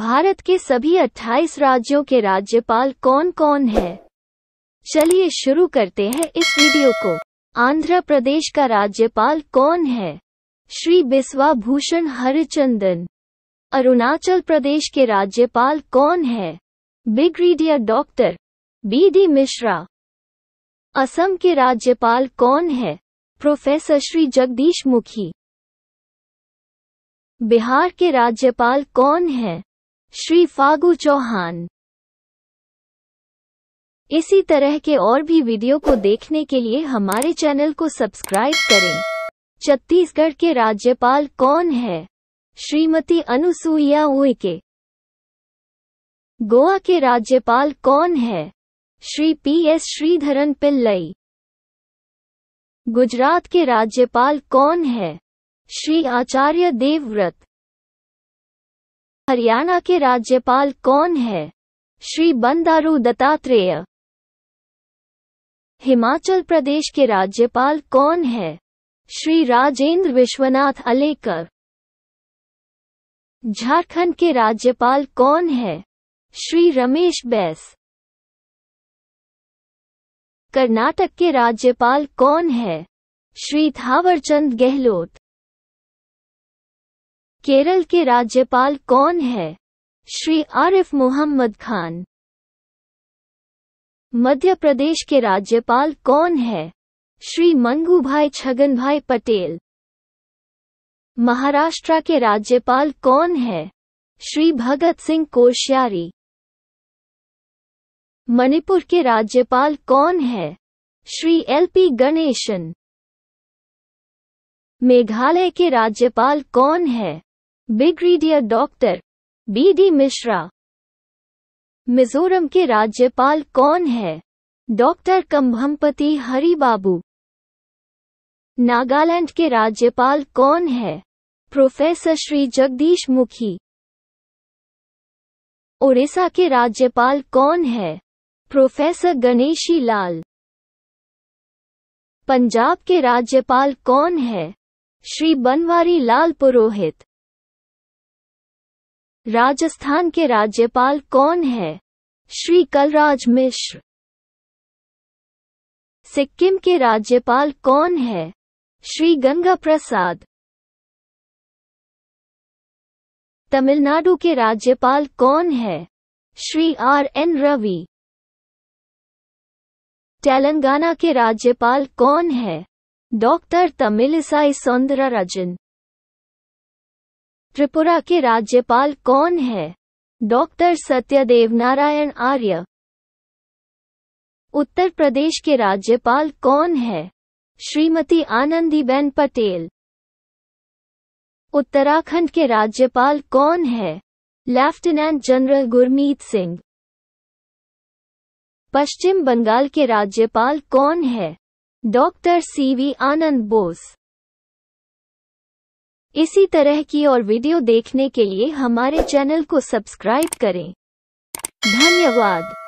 भारत के सभी 28 राज्यों के राज्यपाल कौन कौन है चलिए शुरू करते हैं इस वीडियो को आंध्र प्रदेश का राज्यपाल कौन है श्री बिस्वा भूषण हरिचंदन अरुणाचल प्रदेश के राज्यपाल कौन है brigadier doctor B D Mishra Assam के राज्यपाल कौन है प्रोफेसर श्री जगदीश मुखी बिहार के राज्यपाल कौन है श्री फागु चौहान इसी तरह के और भी वीडियो को देखने के लिए हमारे चैनल को सब्सक्राइब करें छत्तीसगढ़ के राज्यपाल कौन है श्रीमती अनुसुईया उइके गोवा के राज्यपाल कौन है श्री पी एस श्रीधरन पिल्लई गुजरात के राज्यपाल कौन है श्री आचार्य देवव्रत हरियाणा के राज्यपाल कौन है श्री बंदारू दत्तात्रेय हिमाचल प्रदेश के राज्यपाल कौन है श्री राजेंद्र विश्वनाथ अलेकर झारखंड के राज्यपाल कौन है श्री रमेश बैस कर्नाटक के राज्यपाल कौन है श्री थावरचंद गहलोत केरल के राज्यपाल कौन है श्री आरिफ मोहम्मद खान मध्य प्रदेश के राज्यपाल कौन है श्री मंगू भाई छगन भाई पटेल महाराष्ट्र के राज्यपाल कौन है श्री भगत सिंह कोश्यारी मणिपुर के राज्यपाल कौन है श्री एल पी गणेशन मेघालय के राज्यपाल कौन है brigadier doctor B D Mishra Mizoram के राज्यपाल कौन है डॉक्टर हरी हरिबाबू नागालैंड के राज्यपाल कौन है प्रोफेसर श्री जगदीश मुखी ओडिशा के राज्यपाल कौन है प्रोफेसर गणेशी लाल पंजाब के राज्यपाल कौन है श्री बनवारी लाल पुरोहित राजस्थान के राज्यपाल कौन है श्री कलराज मिश्र सिक्किम के राज्यपाल कौन है श्री गंगा प्रसाद तमिलनाडु के राज्यपाल कौन है श्री आर एन रवि तेलंगाना के राज्यपाल कौन है डॉक्टर तमिलिसाई सौंदराराजन त्रिपुरा के राज्यपाल कौन है डॉक्टर सत्यदेव नारायण आर्य उत्तर प्रदेश के राज्यपाल कौन है श्रीमती आनंदीबेन पटेल उत्तराखंड के राज्यपाल कौन है लेफ्टिनेंट जनरल गुरमीत सिंह पश्चिम बंगाल के राज्यपाल कौन है डॉक्टर सीवी आनंद बोस इसी तरह की और वीडियो देखने के लिए हमारे चैनल को सब्सक्राइब करें धन्यवाद